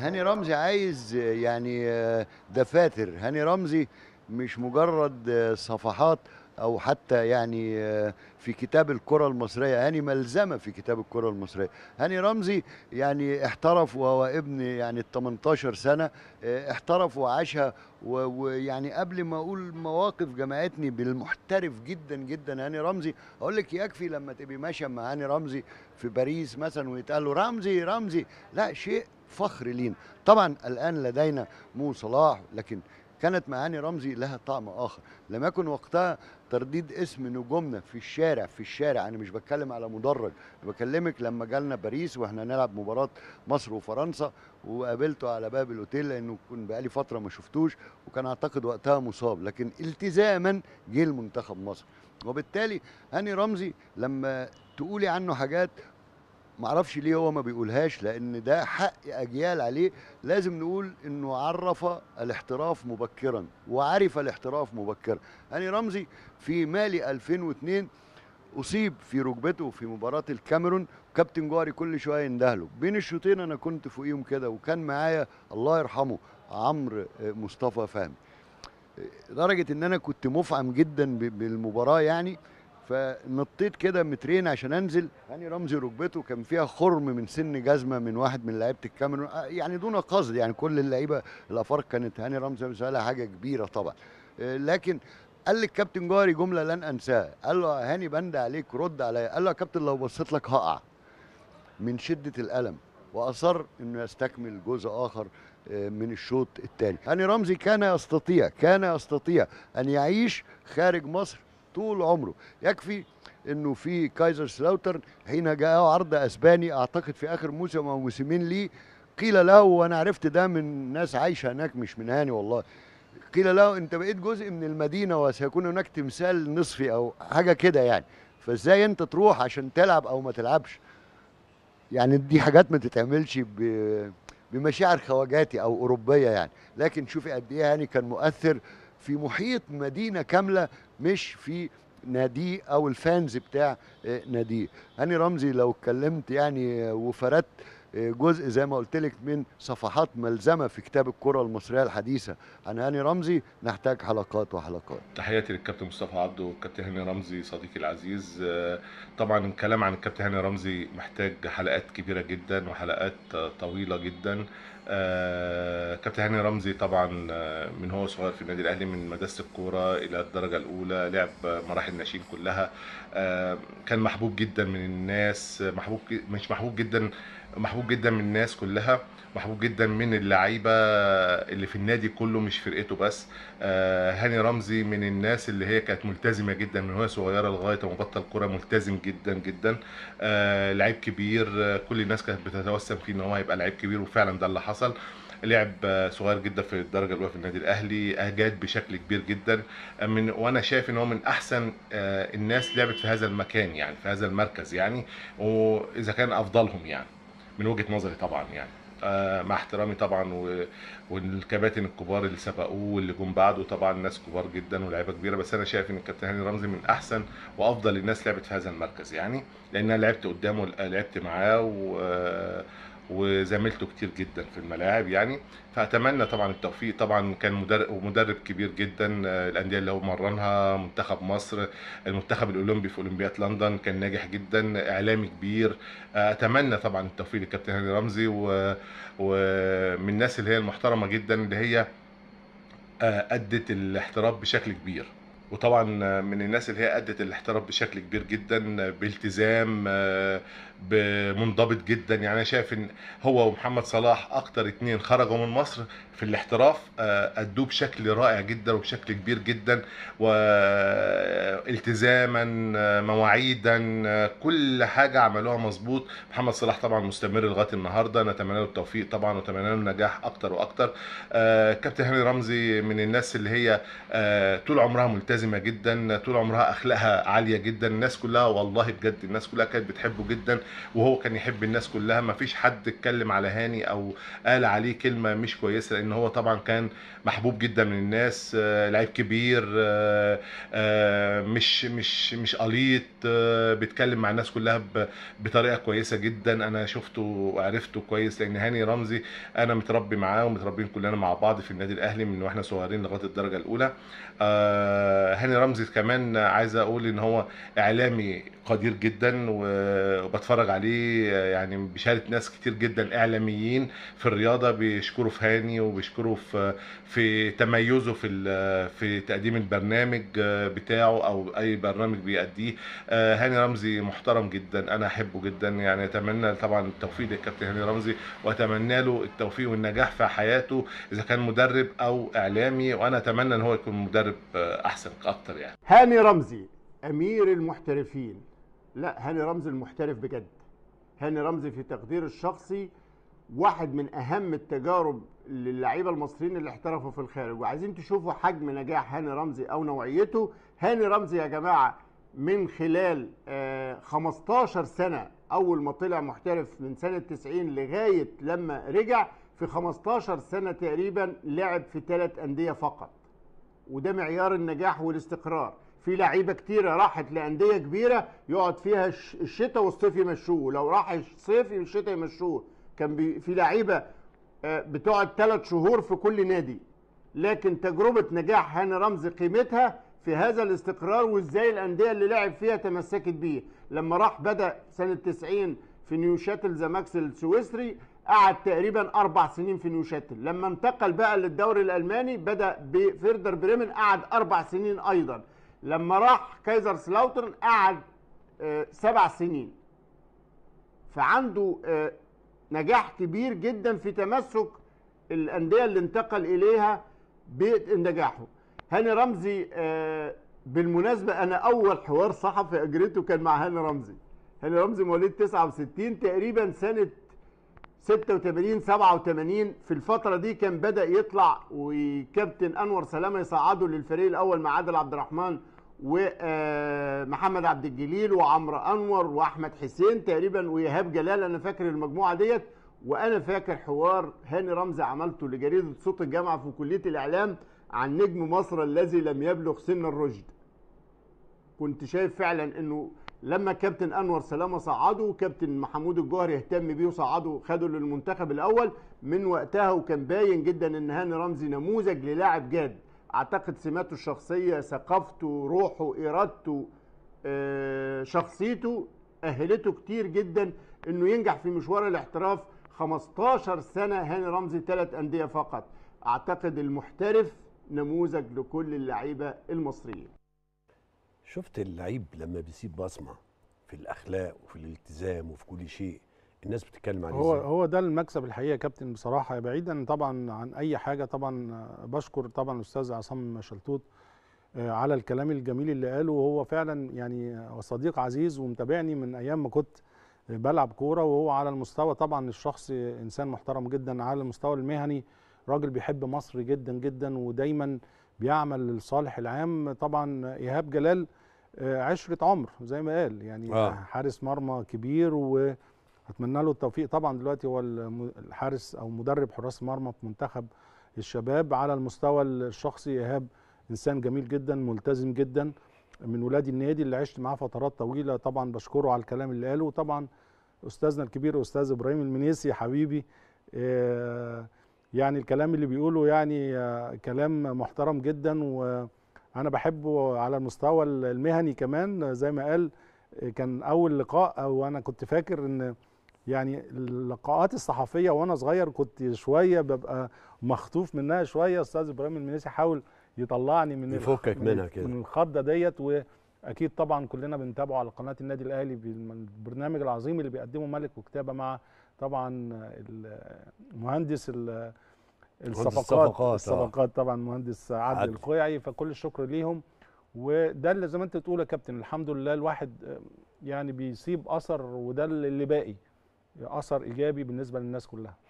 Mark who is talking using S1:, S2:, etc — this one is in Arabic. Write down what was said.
S1: هاني رمزي عايز يعني آه، دفاتر هاني رمزي مش مجرد آه، صفحات او حتى يعني آه، في كتاب الكره المصريه هاني ملزمه في كتاب الكره المصريه هاني رمزي يعني احترف وهو ابن يعني 18 سنه احترف وعاشها ويعني قبل ما اقول مواقف جمعتني بالمحترف جدا جدا هاني رمزي اقول لك يكفي لما تبقي ماشيه مع هاني رمزي في باريس مثلا ويتقال له رمزي رمزي لا شيء فخر لينا طبعا الآن لدينا مو صلاح لكن كانت معاني رمزي لها طعم آخر لم يكن وقتها ترديد اسم نجومنا في الشارع في الشارع انا مش بتكلم على مدرج بكلمك لما جالنا باريس واحنا نلعب مباراه مصر وفرنسا وقابلته على باب الاوتيل لانه كنت بقالي فتره ما شفتوش وكان اعتقد وقتها مصاب لكن التزاما جه المنتخب مصر وبالتالي هاني رمزي لما تقولي عنه حاجات معرفش ليه هو ما بيقولهاش لان ده حق اجيال عليه لازم نقول انه عرف الاحتراف مبكرا وعرف الاحتراف مبكرا هاني يعني رمزي في مالي 2002 اصيب في ركبته في مباراه الكاميرون كابتن جوهري كل شويه يندهله بين الشوطين انا كنت فوقيهم كده وكان معايا الله يرحمه عمرو آه، مصطفى فهمي آه، لدرجه ان انا كنت مفعم جدا بالمباراه يعني فنطيت كده مترين عشان انزل هاني رمزي ركبته كان فيها خرم من سن جزمه من واحد من لعيبه الكاميرون آه، يعني دون قصد يعني كل اللعيبه الافارقه كانت هاني رمزي لها حاجه كبيره طبعا آه، لكن قال لي الكابتن جوهري جمله لن انساها قال له هاني بند عليك رد عليا قال له يا كابتن لو بصيت لك هقع من شده الالم واصر انه يستكمل جزء اخر آه، من الشوط الثاني هاني رمزي كان يستطيع كان يستطيع ان يعيش خارج مصر طول عمره يكفي انه في كايزر سلاوتر حين جاءه عرض اسباني اعتقد في اخر موسم او موسمين ليه قيل له وانا عرفت ده من ناس عايشه هناك مش من هاني والله قيل له انت بقيت جزء من المدينه وسيكون هناك تمثال نصفي او حاجه كده يعني فازاي انت تروح عشان تلعب او ما تلعبش يعني دي حاجات ما تتعملش بمشاعر خواجاتي او اوروبيه يعني لكن شوفي قد ايه هاني كان مؤثر في محيط مدينه كامله مش في ناديه او الفانز بتاع آه، ناديه هاني رمزي لو اتكلمت يعني آه، وفردت جزء زي ما قلت لك من صفحات ملزمه في كتاب الكره المصريه الحديثه عن هاني رمزي نحتاج حلقات وحلقات
S2: تحياتي للكابتن مصطفى عبده والكابتن هاني رمزي صديقي العزيز آه، طبعا الكلام عن الكابتن هاني رمزي محتاج حلقات كبيره جدا وحلقات طويله جدا آه، كابتن هاني رمزي طبعا آه، من هو صغير في النادي الاهلي من مدرسه الكوره الى الدرجه الاولى لعب مراحل الناشئين كلها كان محبوب جدا من الناس محبوب مش محبوب جدا محبوب محبوب جدا من الناس كلها محبوب جدا من اللعيبه اللي في النادي كله مش فرقته بس آه هاني رمزي من الناس اللي هي كانت ملتزمه جدا من وهي صغيره لغايه ما بطل كوره ملتزم جدا جدا آه لعيب كبير آه، كل الناس كانت بتتوسم فيه ان هو هيبقى لعيب كبير وفعلا ده اللي حصل لعب آه، صغير جدا في الدرجه الاولى في النادي الاهلي اجاد بشكل كبير جدا آه، من وانا شايف ان هو من احسن الناس لعبت في هذا المكان يعني في هذا المركز يعني واذا كان افضلهم يعني من وجهه نظري طبعا يعني آه، مع احترامي طبعا و... والكباتن الكبار اللي سبقوه واللي جم بعده طبعا ناس كبار جدا ولاعيبه كبيره بس انا شايف ان الكابتن هاني رمزي من احسن وافضل الناس لعبت في هذا المركز يعني لان انا لعبت قدامه لعبت معاه آه، وزميلته كتير جدا في الملاعب يعني فاتمنى طبعا التوفيق طبعا كان مدرب كبير جدا آه، الانديه اللي هو مرنها منتخب مصر المنتخب الاولمبي في اولمبياد لندن كان ناجح جدا اعلامي كبير آه، اتمنى طبعا التوفيق للكابتن هاني رمزي ومن الناس اللي هي المحترمه جدا اللي هي آه، ادت الاحتراف بشكل كبير وطبعا من الناس اللي هي ادت الاحتراف بشكل كبير جدا بالتزام منضبط جدا يعني انا شايف ان هو ومحمد صلاح اكتر اتنين خرجوا من مصر في الاحتراف آه، ادوه بشكل رائع جدا وبشكل كبير جدا والتزاما آه، مواعيدا آه، كل حاجه عملوها مظبوط محمد صلاح طبعا مستمر لغايه النهارده نتمنى له التوفيق طبعا ونتمنى له النجاح اكتر واكتر كابتن هاني رمزي من الناس اللي هي طول عمرها ملتزمه ملتزمه جدا طول عمرها اخلاقها عاليه جدا الناس كلها والله بجد الناس كلها كانت بتحبه جدا وهو كان يحب الناس كلها ما فيش حد اتكلم على هاني او قال عليه كلمه مش كويسه لان هو طبعا كان محبوب جدا من الناس آه، لعيب كبير آه، آه، مش مش مش قليط بيتكلم مع الناس كلها بطريقه كويسه جدا انا شفته وعرفته كويس لان هاني رمزي انا متربي معاه ومتربيين كلنا مع بعض في النادي الاهلي من واحنا صغيرين لغايه الدرجه الاولى هاني رمزي كمان عايز اقول ان هو اعلامي قدير جدا وبتفرج عليه يعني بيشارك ناس كتير جدا اعلاميين في الرياضه بيشكروا في هاني وبيشكروا في في تميزه في في تقديم البرنامج بتاعه او اي برنامج بيأديه هاني رمزي محترم جدا انا احبه جدا يعني اتمنى طبعا التوفيق للكابتن هاني رمزي واتمنى له التوفيق والنجاح في حياته اذا كان مدرب او اعلامي وانا اتمنى ان هو يكون مدرب احسن اكتر يعني
S3: هاني رمزي امير المحترفين لا هاني رمزي المحترف بجد هاني رمزي في تقدير الشخصي واحد من اهم التجارب للعيبه المصريين اللي احترفوا في الخارج وعايزين تشوفوا حجم نجاح هاني رمزي او نوعيته هاني رمزي يا جماعه من خلال 15 آه، سنه اول ما طلع محترف من سنه 90 لغايه لما رجع في 15 سنه تقريبا لعب في ثلاث انديه فقط وده معيار النجاح والاستقرار في لعيبه كتيره راحت لانديه كبيره يقعد فيها الشتاء والصيف يمشوه لو راح الصيف الشتاء يمشوه كان بي في لعيبه آه، بتقعد ثلاث شهور في كل نادي لكن تجربه نجاح هاني رمزي قيمتها في هذا الاستقرار وازاي الانديه اللي لعب فيها تمسكت بيه لما راح بدا سنه 90 في نيوشاتل زماكس السويسري قعد تقريبا اربع سنين في نيوشاتل لما انتقل بقى للدوري الالماني بدا بفيردر بريمن قعد اربع سنين ايضا لما راح كايزر سلاوترن قعد آه، سبع سنين فعنده آه، نجاح كبير جدا في تمسك الانديه اللي انتقل اليها بنجاحه هاني رمزي آه، بالمناسبه انا اول حوار صحفي اجريته كان مع هاني رمزي هاني رمزي مواليد 69 تقريبا سنه 86 87 في الفتره دي كان بدا يطلع وكابتن انور سلامه يصعده للفريق الاول مع عادل عبد الرحمن ومحمد آه، عبد الجليل وعمرو انور واحمد حسين تقريبا وايهاب جلال انا فاكر المجموعه ديت وانا فاكر حوار هاني رمزي عملته لجريده صوت الجامعه في كليه الاعلام عن نجم مصر الذي لم يبلغ سن الرشد كنت شايف فعلا انه لما كابتن انور سلامه صعده وكابتن محمود الجوهري اهتم بيه وصعده خده للمنتخب الاول من وقتها وكان باين جدا ان هاني رمزي نموذج للاعب جاد اعتقد سماته الشخصيه ثقافته روحه ارادته آه، شخصيته اهلته كتير جدا انه ينجح في مشوار الاحتراف 15 سنه هاني رمزي ثلاث انديه فقط اعتقد المحترف نموذج لكل اللعيبه المصريين
S4: شفت اللعيب لما بيسيب بصمه في الاخلاق وفي الالتزام وفي كل شيء الناس بتتكلم عليه هو هو ده المكسب الحقيقه يا كابتن بصراحه بعيدا طبعا عن اي حاجه طبعا بشكر طبعا الاستاذ عصام شلتوت آه، على الكلام الجميل اللي قاله وهو فعلا يعني صديق عزيز ومتابعني من ايام ما كنت بلعب كوره وهو على المستوى طبعا الشخصي انسان محترم جدا على المستوى المهني راجل بيحب مصر جدا جدا ودايما بيعمل للصالح العام طبعا ايهاب جلال آه، عشره عمر زي ما قال يعني آه. حارس مرمى كبير واتمنى له التوفيق طبعا دلوقتي هو الحارس او مدرب حراس مرمى في منتخب الشباب على المستوى الشخصي ايهاب انسان جميل جدا ملتزم جدا من ولاد النادي اللي عشت معاه فترات طويله طبعا بشكره على الكلام اللي قاله وطبعا استاذنا الكبير استاذ ابراهيم المنيسي حبيبي آه، يعني الكلام اللي بيقوله يعني آه، كلام محترم جدا و انا بحبه على المستوى المهني كمان زي ما قال كان اول لقاء او انا كنت فاكر ان يعني اللقاءات الصحفيه وانا صغير كنت شويه ببقى مخطوف منها شويه استاذ ابراهيم المنيسي حاول يطلعني من يفكك من منها كده من الخضه ديت واكيد طبعا كلنا بنتابعه على قناه النادي الاهلي بالبرنامج العظيم اللي بيقدمه ملك وكتابه مع طبعا المهندس الصفقات الصفقات, آه. طبعا مهندس عادل القيعي فكل الشكر ليهم وده اللي زي ما انت بتقول يا كابتن الحمد لله الواحد آه، يعني بيسيب اثر وده اللي باقي اثر ايجابي بالنسبه للناس كلها